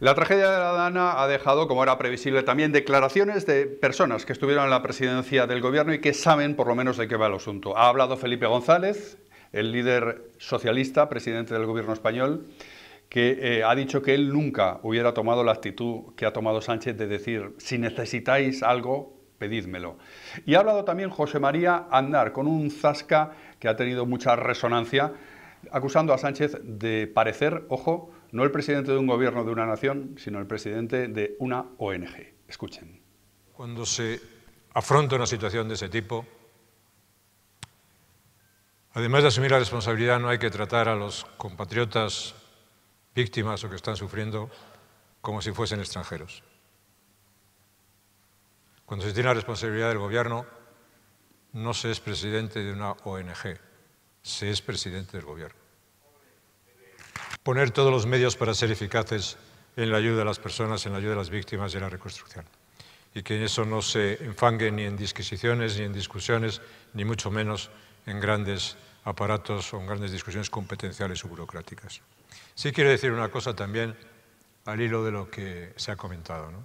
La tragedia de la Dana ha dejado, como era previsible, también declaraciones de personas que estuvieron en la presidencia del gobierno y que saben por lo menos de qué va el asunto. Ha hablado Felipe González, el líder socialista, presidente del gobierno español, que eh, ha dicho que él nunca hubiera tomado la actitud que ha tomado Sánchez de decir, si necesitáis algo, pedídmelo. Y ha hablado también José María Andar, con un zasca que ha tenido mucha resonancia, acusando a Sánchez de parecer, ojo, no el presidente de un gobierno de una nación, sino el presidente de una ONG. Escuchen. Cuando se afronta una situación de ese tipo, además de asumir la responsabilidad, no hay que tratar a los compatriotas víctimas o que están sufriendo como si fuesen extranjeros. Cuando se tiene la responsabilidad del gobierno, no se es presidente de una ONG, se es presidente del gobierno poner todos los medios para ser eficaces en la ayuda a las personas, en la ayuda de las víctimas y en la reconstrucción. Y que en eso no se enfangue ni en disquisiciones, ni en discusiones, ni mucho menos en grandes aparatos o en grandes discusiones competenciales o burocráticas. Sí quiero decir una cosa también al hilo de lo que se ha comentado. ¿no?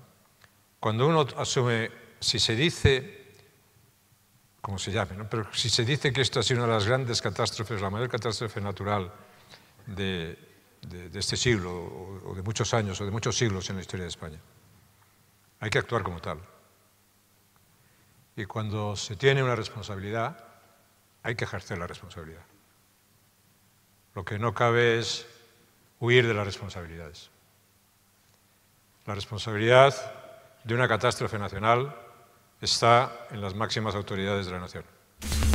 Cuando uno asume, si se dice, como se llame, ¿no? pero si se dice que esto ha sido una de las grandes catástrofes, la mayor catástrofe natural de, de, este siglo o, o de muchos años o de muchos siglos en la historia de España. Hay que actuar como tal. Y cuando se tiene una responsabilidad, hay que ejercer la responsabilidad. Lo que no cabe es huir de las responsabilidades. La responsabilidad de una catástrofe nacional está en las máximas autoridades de la nación.